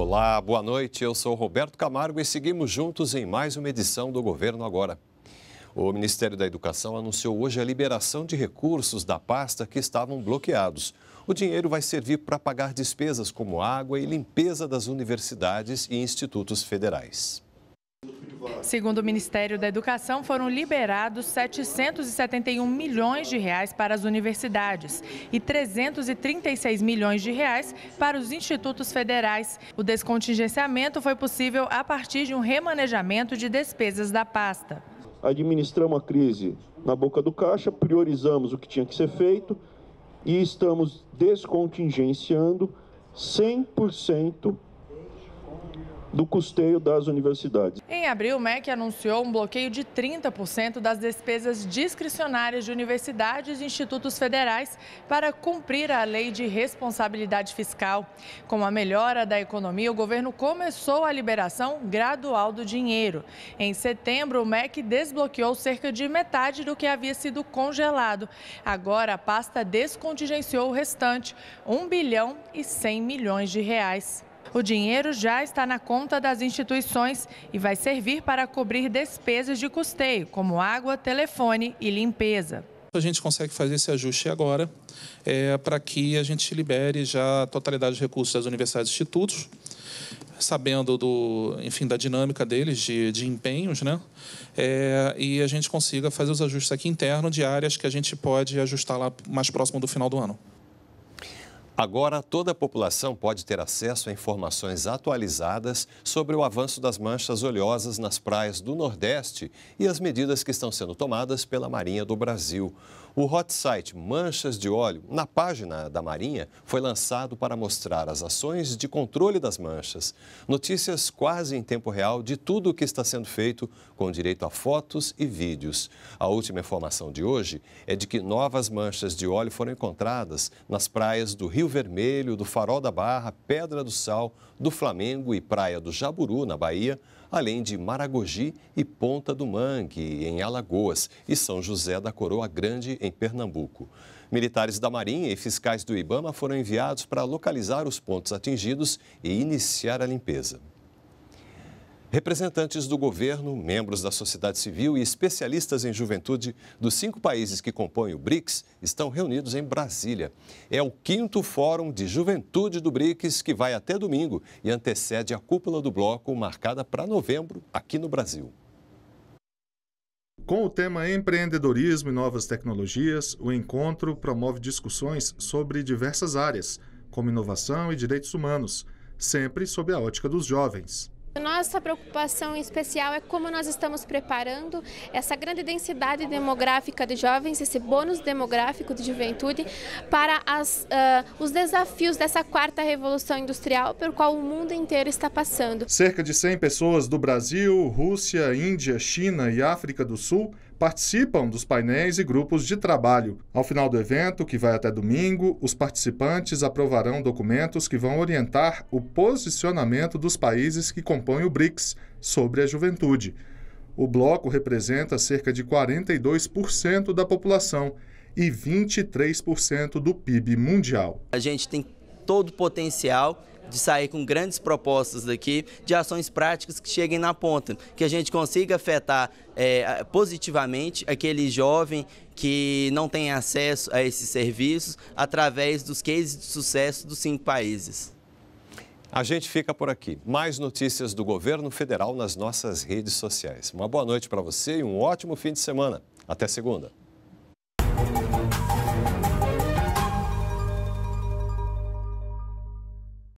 Olá, boa noite. Eu sou Roberto Camargo e seguimos juntos em mais uma edição do Governo Agora. O Ministério da Educação anunciou hoje a liberação de recursos da pasta que estavam bloqueados. O dinheiro vai servir para pagar despesas como água e limpeza das universidades e institutos federais. Segundo o Ministério da Educação, foram liberados 771 milhões de reais para as universidades e 336 milhões de reais para os institutos federais. O descontingenciamento foi possível a partir de um remanejamento de despesas da pasta. Administramos a crise na boca do caixa, priorizamos o que tinha que ser feito e estamos descontingenciando 100% do custeio das universidades. Em abril, o MEC anunciou um bloqueio de 30% das despesas discricionárias de universidades e institutos federais para cumprir a lei de responsabilidade fiscal. Com a melhora da economia, o governo começou a liberação gradual do dinheiro. Em setembro, o MEC desbloqueou cerca de metade do que havia sido congelado. Agora, a pasta descontingenciou o restante, 1 bilhão e 100 milhões de reais. O dinheiro já está na conta das instituições e vai servir para cobrir despesas de custeio, como água, telefone e limpeza. A gente consegue fazer esse ajuste agora é, para que a gente libere já a totalidade de recursos das universidades e institutos, sabendo do, enfim, da dinâmica deles, de, de empenhos, né? É, e a gente consiga fazer os ajustes aqui internos de áreas que a gente pode ajustar lá mais próximo do final do ano. Agora, toda a população pode ter acesso a informações atualizadas sobre o avanço das manchas oleosas nas praias do Nordeste e as medidas que estão sendo tomadas pela Marinha do Brasil. O hot site Manchas de Óleo, na página da Marinha, foi lançado para mostrar as ações de controle das manchas. Notícias quase em tempo real de tudo o que está sendo feito, com direito a fotos e vídeos. A última informação de hoje é de que novas manchas de óleo foram encontradas nas praias do Rio Rio Vermelho, do Farol da Barra, Pedra do Sal, do Flamengo e Praia do Jaburu, na Bahia, além de Maragogi e Ponta do Mangue, em Alagoas, e São José da Coroa Grande, em Pernambuco. Militares da Marinha e fiscais do Ibama foram enviados para localizar os pontos atingidos e iniciar a limpeza. Representantes do governo, membros da sociedade civil e especialistas em juventude dos cinco países que compõem o BRICS estão reunidos em Brasília. É o quinto Fórum de Juventude do BRICS que vai até domingo e antecede a cúpula do bloco marcada para novembro aqui no Brasil. Com o tema empreendedorismo e novas tecnologias, o encontro promove discussões sobre diversas áreas, como inovação e direitos humanos, sempre sob a ótica dos jovens. Nossa preocupação especial é como nós estamos preparando essa grande densidade demográfica de jovens, esse bônus demográfico de juventude, para as, uh, os desafios dessa quarta revolução industrial pelo qual o mundo inteiro está passando. Cerca de 100 pessoas do Brasil, Rússia, Índia, China e África do Sul participam dos painéis e grupos de trabalho. Ao final do evento, que vai até domingo, os participantes aprovarão documentos que vão orientar o posicionamento dos países que compõem o BRICS sobre a juventude. O bloco representa cerca de 42% da população e 23% do PIB mundial. A gente tem todo o potencial de sair com grandes propostas daqui, de ações práticas que cheguem na ponta, que a gente consiga afetar é, positivamente aquele jovem que não tem acesso a esses serviços através dos cases de sucesso dos cinco países. A gente fica por aqui. Mais notícias do governo federal nas nossas redes sociais. Uma boa noite para você e um ótimo fim de semana. Até segunda.